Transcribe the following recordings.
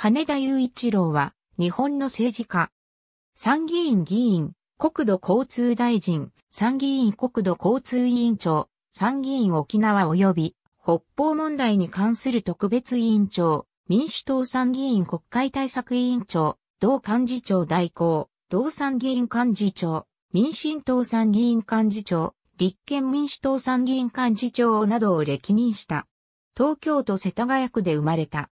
羽田雄一郎は、日本の政治家。参議院議員、国土交通大臣、参議院国土交通委員長、参議院沖縄及び北方問題に関する特別委員長、民主党参議院国会対策委員長、同幹事長代行、同参議院幹事長、民進党参議院幹事長、立憲民主党参議院幹事長などを歴任した。東京都世田谷区で生まれた。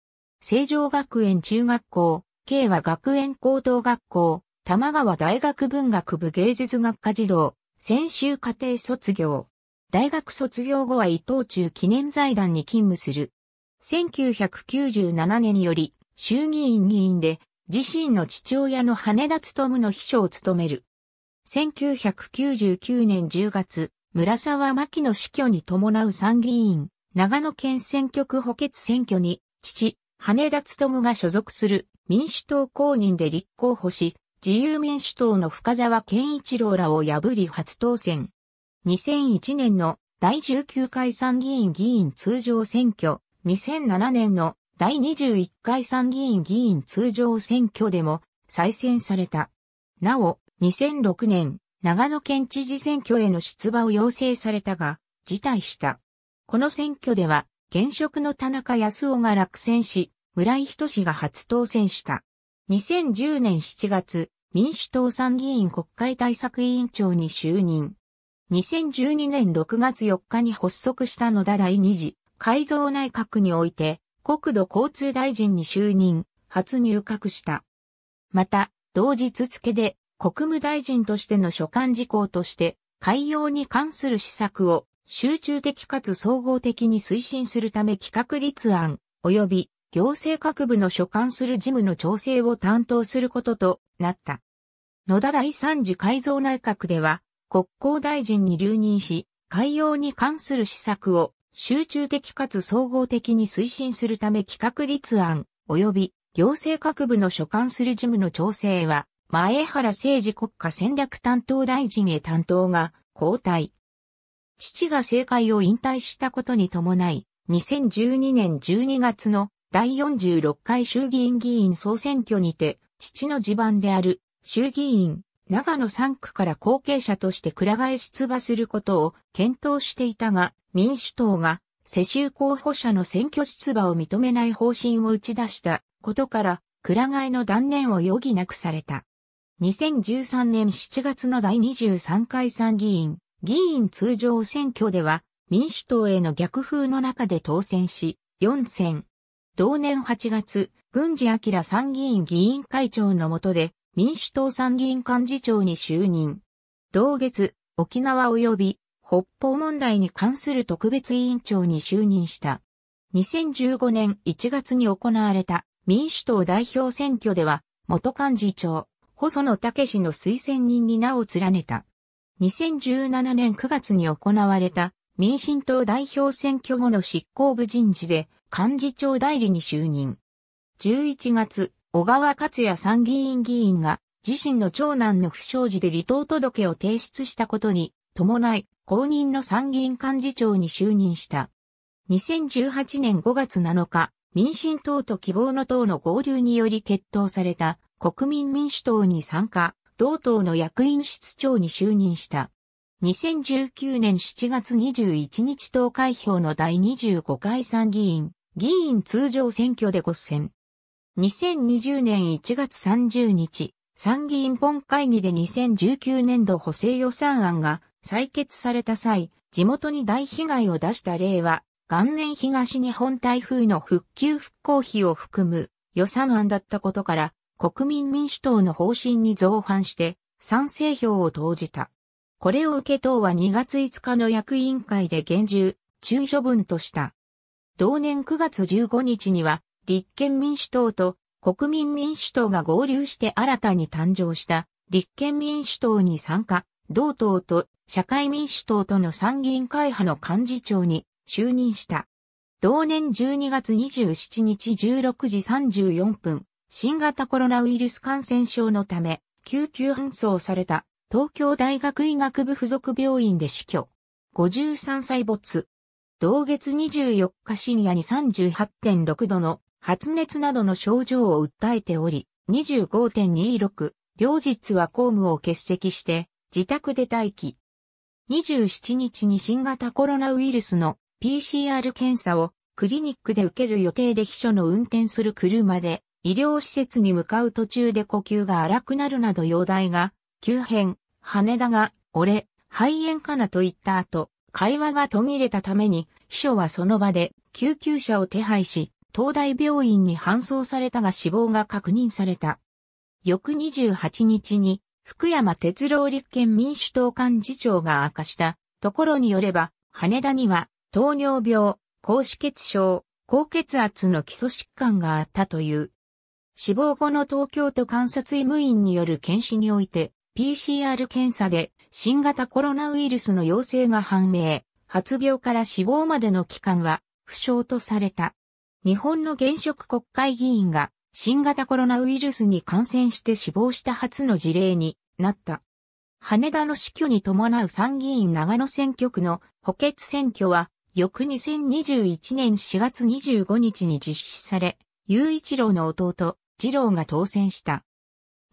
成城学園中学校、慶和学園高等学校、玉川大学文学部芸術学科児童、専修家庭卒業。大学卒業後は伊藤忠記念財団に勤務する。1997年により衆議院議員で自身の父親の羽田勤の秘書を務める。1999年10月、村沢牧の死去に伴う参議院、長野県選挙区補欠選挙に、父、羽田勤が所属する民主党公認で立候補し、自由民主党の深沢健一郎らを破り初当選。2001年の第19回参議院議員通常選挙、2007年の第21回参議院議員通常選挙でも再選された。なお、2006年、長野県知事選挙への出馬を要請されたが、辞退した。この選挙では、現職の田中康夫が落選し、村井仁氏が初当選した。2010年7月、民主党参議院国会対策委員長に就任。2012年6月4日に発足したのだ第2次改造内閣において、国土交通大臣に就任、初入閣した。また、同日付で国務大臣としての所管事項として、海洋に関する施策を集中的かつ総合的に推進するため企画立案、及び行政各部の所管する事務の調整を担当することとなった。野田第三次改造内閣では、国交大臣に留任し、海洋に関する施策を集中的かつ総合的に推進するため企画立案、及び行政各部の所管する事務の調整は、前原政治国家戦略担当大臣へ担当が交代。父が政界を引退したことに伴い、2012年12月の第46回衆議院議員総選挙にて、父の地盤である衆議院長野3区から後継者として倉替え出馬することを検討していたが、民主党が世襲候補者の選挙出馬を認めない方針を打ち出したことから、倉替えの断念を余儀なくされた。2013年7月の第23回参議院議員通常選挙では民主党への逆風の中で当選し、4選。同年8月、郡司明参議院議員会長の下で民主党参議院幹事長に就任。同月、沖縄及び北方問題に関する特別委員長に就任した。2015年1月に行われた民主党代表選挙では、元幹事長、細野武の推薦人に名を連ねた。2017年9月に行われた民進党代表選挙後の執行部人事で幹事長代理に就任。11月、小川克也参議院議員が自身の長男の不祥事で離党届を提出したことに伴い公認の参議院幹事長に就任した。2018年5月7日、民進党と希望の党の合流により決闘された国民民主党に参加。同党の役員室長に就任した。2019年7月21日投開票の第25回参議院、議員通常選挙で5選。2020年1月30日、参議院本会議で2019年度補正予算案が採決された際、地元に大被害を出した例は、元年東日本台風の復旧復興費を含む予算案だったことから、国民民主党の方針に造反して賛成票を投じた。これを受け党は2月5日の役員会で厳重、注意処分とした。同年9月15日には、立憲民主党と国民民主党が合流して新たに誕生した立憲民主党に参加、同党と社会民主党との参議院会派の幹事長に就任した。同年12月27日16時34分、新型コロナウイルス感染症のため、救急搬送された東京大学医学部附属病院で死去。53歳没。同月24日深夜に38.6度の発熱などの症状を訴えており、25.26、両日は公務を欠席して、自宅で待機。27日に新型コロナウイルスの PCR 検査をクリニックで受ける予定で秘書の運転する車で医療施設に向かう途中で呼吸が荒くなるなど容体が、急変、羽田が、俺、肺炎かなと言った後、会話が途切れたために、秘書はその場で救急車を手配し、東大病院に搬送されたが死亡が確認された。翌28日に、福山哲郎立憲民主党幹事長が明かしたところによれば、羽田には糖尿病、高脂血症、高血圧の基礎疾患があったという。死亡後の東京都監察医務院による検視において、PCR 検査で新型コロナウイルスの陽性が判明、発病から死亡までの期間は不詳とされた。日本の現職国会議員が新型コロナウイルスに感染して死亡した初の事例になった。羽田の死去に伴う参議院長野選挙区の補欠選挙は、翌2021年4月25日に実施され、雄一郎の弟、二郎が当選した。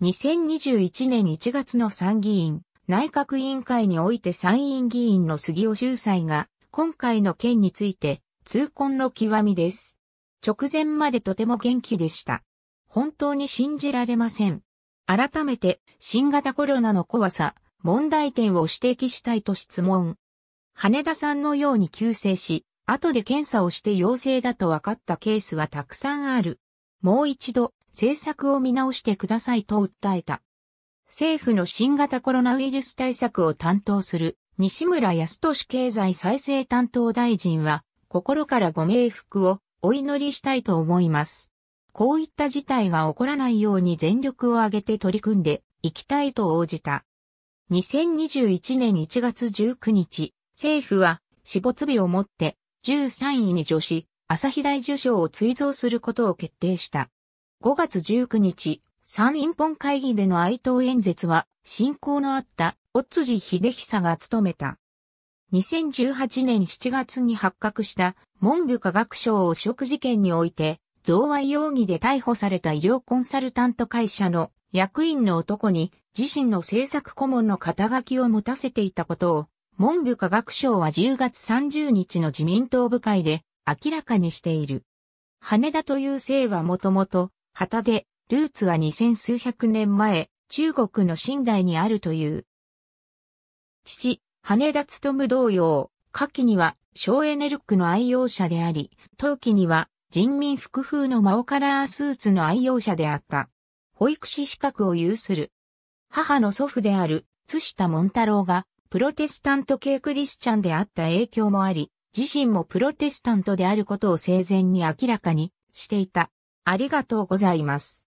2021年1月の参議院内閣委員会において参院議員の杉尾秀才が今回の件について痛恨の極みです。直前までとても元気でした。本当に信じられません。改めて新型コロナの怖さ、問題点を指摘したいと質問。羽田さんのように急性し、後で検査をして陽性だと分かったケースはたくさんある。もう一度政策を見直してくださいと訴えた。政府の新型コロナウイルス対策を担当する西村康俊経済再生担当大臣は心からご冥福をお祈りしたいと思います。こういった事態が起こらないように全力を挙げて取り組んでいきたいと応じた。2021年1月19日、政府は死没日をもって13位に女子、朝日大受賞を追贈することを決定した。5月19日、参院本会議での哀悼演説は、進行のあった、お辻秀久が務めた。2018年7月に発覚した文部科学省汚職事件において、贈賄容疑で逮捕された医療コンサルタント会社の役員の男に自身の政策顧問の肩書きを持たせていたことを、文部科学省は10月30日の自民党部会で明らかにしている。羽田という姓はもともと旗で、ルーツは二千数百年前、中国の寝台にあるという。父、羽田勤同様、下記には省エネルックの愛用者であり、陶器には人民服風のマオカラースーツの愛用者であった。保育士資格を有する。母の祖父である津下門太郎がプロテスタント系クリスチャンであった影響もあり、自身もプロテスタントであることを生前に明らかにしていた。ありがとうございます。